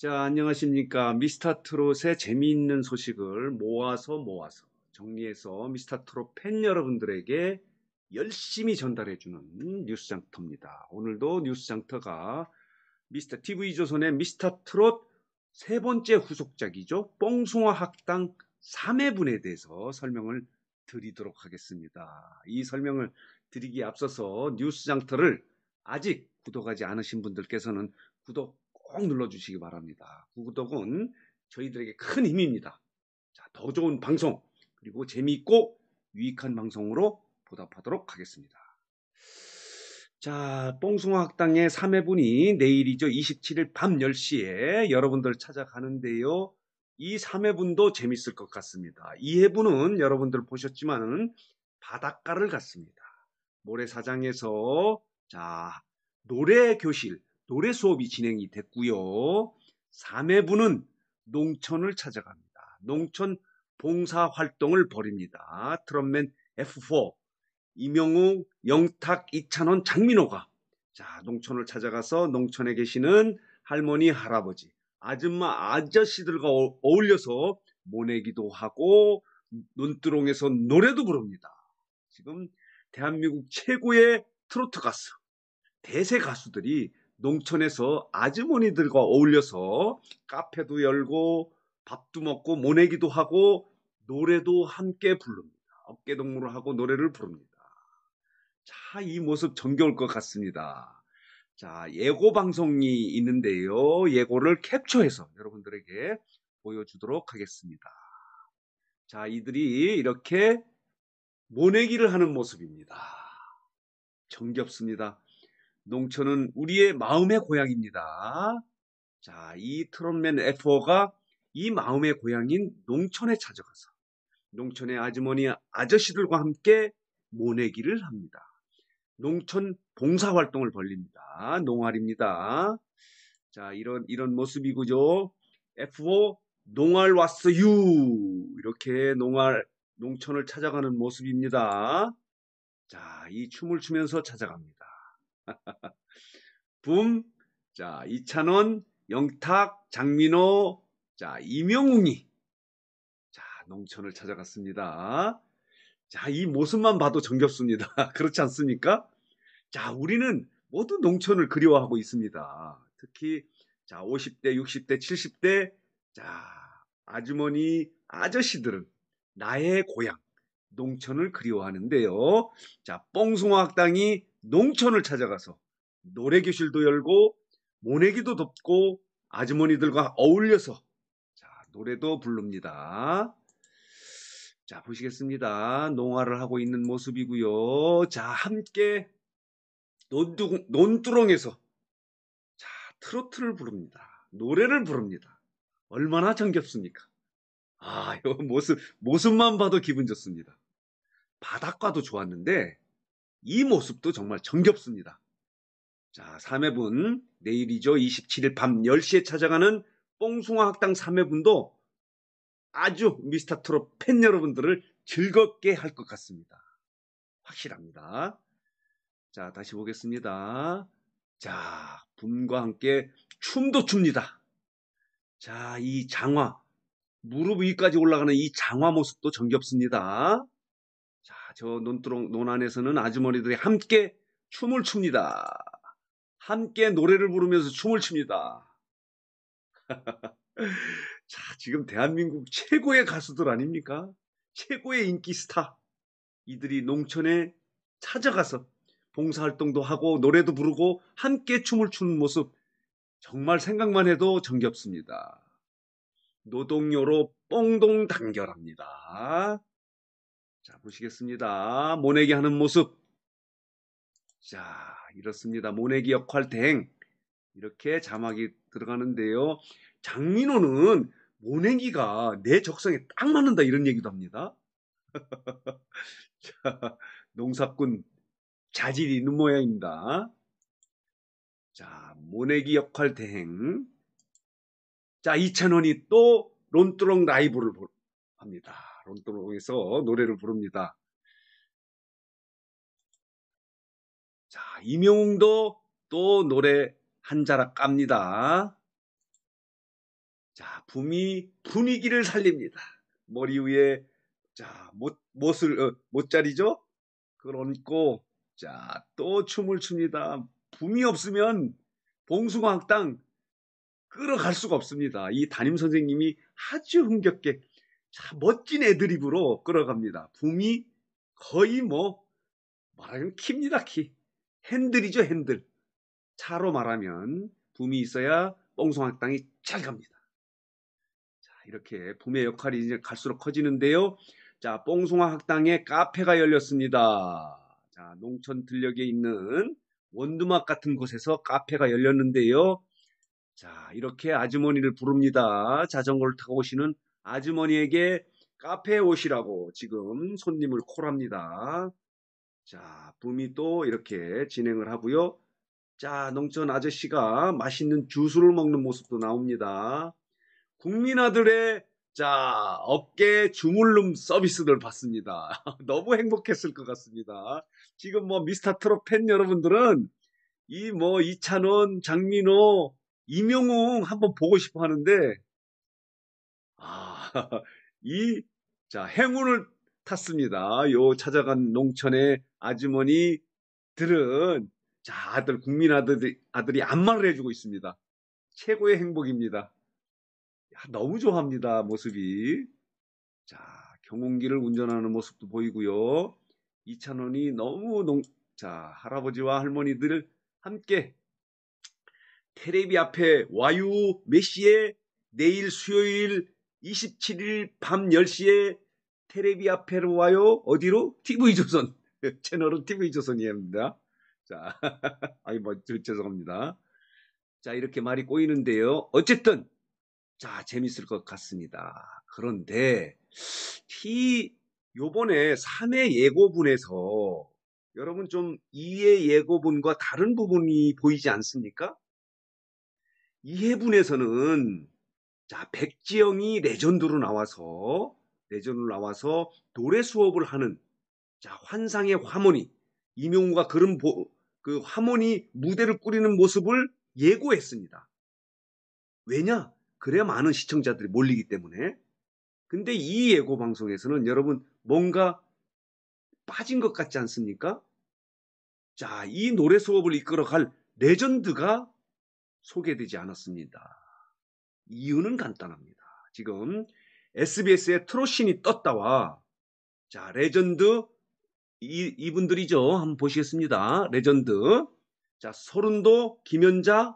자, 안녕하십니까. 미스터 트롯의 재미있는 소식을 모아서 모아서 정리해서 미스터 트롯 팬 여러분들에게 열심히 전달해주는 뉴스장터입니다. 오늘도 뉴스장터가 미스터 TV조선의 미스터 트롯 세 번째 후속작이죠. 뽕숭아 학당 3회분에 대해서 설명을 드리도록 하겠습니다. 이 설명을 드리기 에 앞서서 뉴스장터를 아직 구독하지 않으신 분들께서는 구독 꼭 눌러주시기 바랍니다. 구독은 저희들에게 큰 힘입니다. 자, 더 좋은 방송 그리고 재미있고 유익한 방송으로 보답하도록 하겠습니다. 자, 뽕숭아 학당의 3회분이 내일이죠. 27일 밤 10시에 여러분들 찾아가는데요. 이 3회분도 재밌을 것 같습니다. 2회분은 여러분들 보셨지만은 바닷가를 갔습니다. 모래사장에서 자, 노래 교실 노래 수업이 진행이 됐고요. 3회부는 농촌을 찾아갑니다. 농촌 봉사 활동을 벌입니다. 트럼맨 F4, 이명웅, 영탁, 이찬원, 장민호가 자 농촌을 찾아가서 농촌에 계시는 할머니, 할아버지, 아줌마, 아저씨들과 어, 어울려서 모내기도 하고 논두렁에서 노래도 부릅니다. 지금 대한민국 최고의 트로트 가수, 대세 가수들이 농촌에서 아주머니들과 어울려서 카페도 열고 밥도 먹고 모내기도 하고 노래도 함께 부릅니다. 어깨동무를 하고 노래를 부릅니다. 자, 이 모습 정겨울 것 같습니다. 자, 예고 방송이 있는데요. 예고를 캡처해서 여러분들에게 보여주도록 하겠습니다. 자, 이들이 이렇게 모내기를 하는 모습입니다. 정겹습니다. 농촌은 우리의 마음의 고향입니다. 자, 이 트롯맨 f 포가이 마음의 고향인 농촌에 찾아가서 농촌의 아주머니 아저씨들과 함께 모내기를 합니다. 농촌 봉사활동을 벌립니다. 농활입니다. 자, 이런, 이런 모습이구죠 F5 농활 왔어요 이렇게 농활, 농촌을 찾아가는 모습입니다. 자, 이 춤을 추면서 찾아갑니다. 붐, 자 이찬원, 영탁, 장민호, 자 이명웅이 자 농촌을 찾아갔습니다. 자 이 모습만 봐도 정겹습니다. 그렇지 않습니까? 자 우리는 모두 농촌을 그리워하고 있습니다. 특히 자 50대, 60대, 70대 자 아주머니, 아저씨들은 나의 고향 농촌을 그리워하는데요. 자, 뽕숭아 학당이 농촌을 찾아가서 노래교실도 열고 모내기도 돕고 아주머니들과 어울려서 자, 노래도 부릅니다. 자, 보시겠습니다. 농화를 하고 있는 모습이고요. 자, 함께 논두, 논두렁에서 자, 트로트를 부릅니다. 노래를 부릅니다. 얼마나 정겹습니까? 아, 이 모습, 모습만 봐도 기분 좋습니다. 바닷가도 좋았는데 이 모습도 정말 정겹습니다. 자, 3회분 내일이죠. 27일 밤 10시에 찾아가는 뽕숭아 학당 3회분도 아주 미스터 트롯 팬 여러분들을 즐겁게 할 것 같습니다. 확실합니다. 자, 다시 보겠습니다. 자, 붐과 함께 춤도 춥니다. 자, 이 장화, 무릎 위까지 올라가는 이 장화 모습도 정겹습니다. 자, 저 논두렁 논안에서는 아주머니들이 함께 춤을 춥니다. 함께 노래를 부르면서 춤을 춥니다. 자, 지금 대한민국 최고의 가수들 아닙니까? 최고의 인기 스타. 이들이 농촌에 찾아가서 봉사활동도 하고 노래도 부르고 함께 춤을 추는 모습 정말 생각만 해도 정겹습니다. 노동요로 뽕동 단결합니다. 자, 보시겠습니다. 모내기 하는 모습. 자, 이렇습니다. 모내기 역할 대행. 이렇게 자막이 들어가는데요. 장민호는 모내기가 내 적성에 딱 맞는다 이런 얘기도 합니다. 자, 농사꾼 자질이 있는 모양입니다. 자, 모내기 역할 대행. 자, 이찬원이 또 론뚜렁 라이브를 합니다. 운동에서 노래를 부릅니다. 자, 임영웅도 또 노래 한 자락 깝니다. 자, 붐이 분위기를 살립니다. 머리 위에 자, 못, 못을 어, 못자리죠? 그걸 얹고 자, 또 춤을 춥니다. 붐이 없으면 봉숭아학당 끌어갈 수가 없습니다. 이 담임 선생님이 아주 흥겹게 참 멋진 애드립으로 끌어갑니다. 붐이 거의 뭐 말하면 킵니다 키. 핸들이죠 핸들. 차로 말하면 붐이 있어야 뽕송학당이 잘 갑니다. 자 이렇게 붐의 역할이 이제 갈수록 커지는데요. 자 뽕송학당에 카페가 열렸습니다. 자 농촌 들녘에 있는 원두막 같은 곳에서 카페가 열렸는데요. 자 이렇게 아주머니를 부릅니다. 자전거를 타고 오시는 아주머니에게 카페에 오시라고 지금 손님을 콜합니다. 자, 붐이 또 이렇게 진행을 하고요. 자, 농촌 아저씨가 맛있는 주스를 먹는 모습도 나옵니다. 국민아들의 자, 업계 주물름 서비스를 받습니다. 너무 행복했을 것 같습니다. 지금 뭐 미스터 트롯 팬 여러분들은 이 뭐 이찬원, 장민호, 이명웅 한번 보고 싶어 하는데 이 자, 행운을 탔습니다. 요 찾아간 농촌의 아주머니들은 자, 아들 국민 아들이 아들이 안마를 해주고 있습니다. 최고의 행복입니다. 야, 너무 좋아합니다 모습이. 자 경운기를 운전하는 모습도 보이고요. 이찬원이 너무 농, 자 할아버지와 할머니들 함께 테레비 앞에 와유 메시의 내일 수요일 27일 밤 10시에 테레비 앞에로 와요. 어디로? TV조선. 채널은 TV조선이랍니다. 자, 아이, 뭐, 죄송합니다. 자, 이렇게 말이 꼬이는데요. 어쨌든, 자, 재밌을 것 같습니다. 그런데, 이, 요번에 3회 예고분에서, 여러분 좀 2회 예고분과 다른 부분이 보이지 않습니까? 2회분에서는 자, 백지영이 레전드로 나와서 레전드로 나와서 노래 수업을 하는 자, 환상의 화모니 임용우가 그런 보, 그 화모니 무대를 꾸리는 모습을 예고했습니다. 왜냐? 그래야 많은 시청자들이 몰리기 때문에. 근데 이 예고 방송에서는 여러분 뭔가 빠진 것 같지 않습니까? 자, 이 노래 수업을 이끌어갈 레전드가 소개되지 않았습니다. 이유는 간단합니다. 지금 SBS의 트로신이 떴다와 자 레전드 이, 이분들이죠. 한번 보시겠습니다. 레전드 자 서른도 김연자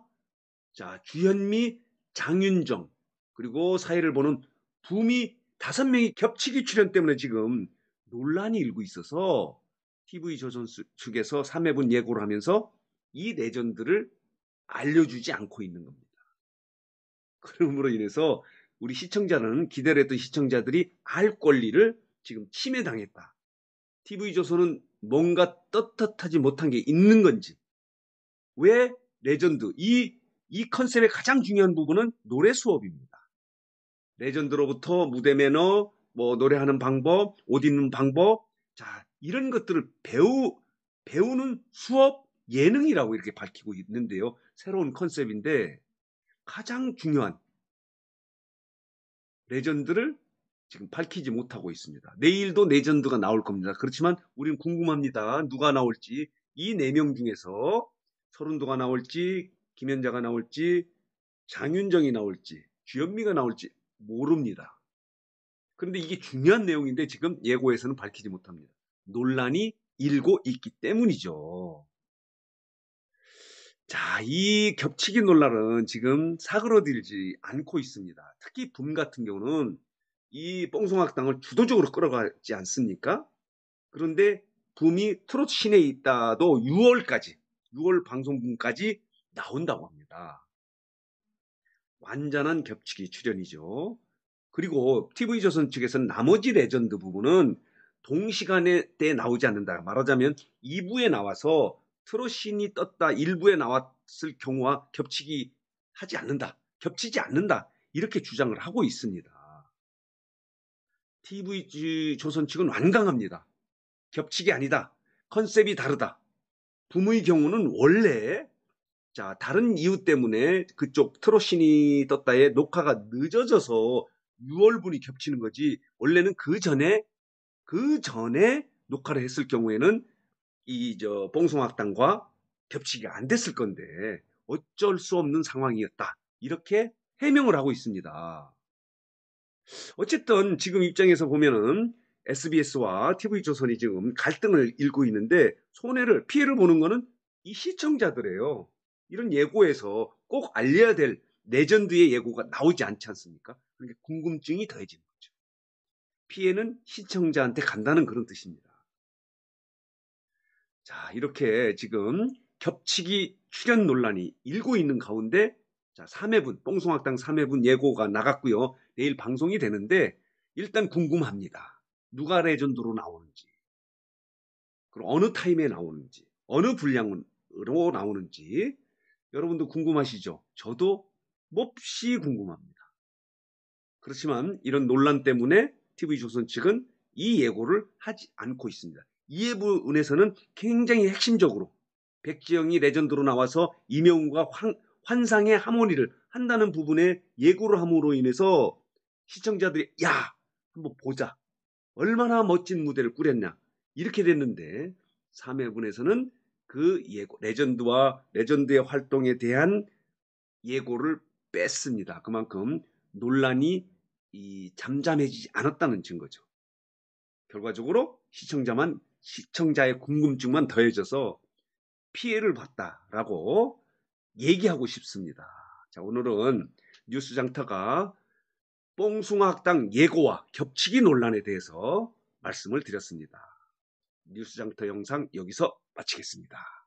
자 주현미 장윤정 그리고 사회를 보는 붐이 다섯 명이 겹치기 출연 때문에 지금 논란이 일고 있어서 TV 조선 측에서 3회분 예고를 하면서 이 레전드를 알려주지 않고 있는 겁니다. 그러므로 인해서 우리 시청자는 기대를 했던 시청자들이 알 권리를 지금 침해당했다. TV조선은 뭔가 떳떳하지 못한 게 있는 건지 왜 레전드 이, 이 컨셉의 가장 중요한 부분은 노래 수업입니다. 레전드로부터 무대 매너, 뭐 노래하는 방법, 옷 입는 방법, 자 이런 것들을 배우 배우는 수업 예능이라고 이렇게 밝히고 있는데요. 새로운 컨셉인데 가장 중요한 레전드를 지금 밝히지 못하고 있습니다. 내일도 레전드가 나올 겁니다. 그렇지만 우리는 궁금합니다. 누가 나올지 이 네 명 중에서 서른도가 나올지 김현자가 나올지 장윤정이 나올지 주현미가 나올지 모릅니다. 그런데 이게 중요한 내용인데 지금 예고에서는 밝히지 못합니다. 논란이 일고 있기 때문이죠. 자, 이 겹치기 논란은 지금 사그러들지 않고 있습니다. 특히 붐 같은 경우는 이 뽕송학당을 주도적으로 끌어가지 않습니까? 그런데 붐이 트로트 시내에 있다도 6월까지, 6월 방송분까지 나온다고 합니다. 완전한 겹치기 출연이죠. 그리고 TV조선 측에서는 나머지 레전드 부분은 동시간에 때 나오지 않는다. 말하자면 2부에 나와서 트로신이 떴다 일부에 나왔을 경우와 겹치기 하지 않는다. 겹치지 않는다. 이렇게 주장을 하고 있습니다. TVG 조선 측은 완강합니다. 겹치기 아니다. 컨셉이 다르다. 부모의 경우는 원래 자 다른 이유 때문에 그쪽 트로신이 떴다의 녹화가 늦어져서 6월분이 겹치는 거지 원래는 그 전에 그 전에 녹화를 했을 경우에는 이저 봉숭학당과 겹치기가 안 됐을 건데 어쩔 수 없는 상황이었다. 이렇게 해명을 하고 있습니다. 어쨌든 지금 입장에서 보면은 SBS와 TV조선이 지금 갈등을 일고 있는데 손해를 피해를 보는 거는 이시청자들에요 이런 예고에서 꼭 알려야 될 레전드의 예고가 나오지 않지 않습니까? 그러니 궁금증이 더해지는 거죠. 피해는 시청자한테 간다는 그런 뜻입니다. 자, 이렇게 지금 겹치기 출연 논란이 일고 있는 가운데 자, 3회분, 뽕송학당 3회분 예고가 나갔고요. 내일 방송이 되는데 일단 궁금합니다. 누가 레전드로 나오는지. 그리고 어느 타임에 나오는지, 어느 분량으로 나오는지 여러분도 궁금하시죠? 저도 몹시 궁금합니다. 그렇지만 이런 논란 때문에 TV조선 측은 이 예고를 하지 않고 있습니다. 이해 부분에서는 굉장히 핵심적으로 백지영이 레전드로 나와서 이명우가 환, 환상의 하모니를 한다는 부분에 예고를 함으로 인해서 시청자들이 야 한번 보자 얼마나 멋진 무대를 꾸렸냐 이렇게 됐는데 3회분에서는 그 예고 레전드와 레전드의 활동에 대한 예고를 뺐습니다. 그만큼 논란이 잠잠해지지 않았다는 증거죠. 결과적으로 시청자만 시청자의 궁금증만 더해져서 피해를 봤다라고 얘기하고 싶습니다. 자, 오늘은 뉴스 장터가 뽕숭아학당 예고와 겹치기 논란에 대해서 말씀을 드렸습니다. 뉴스 장터 영상 여기서 마치겠습니다.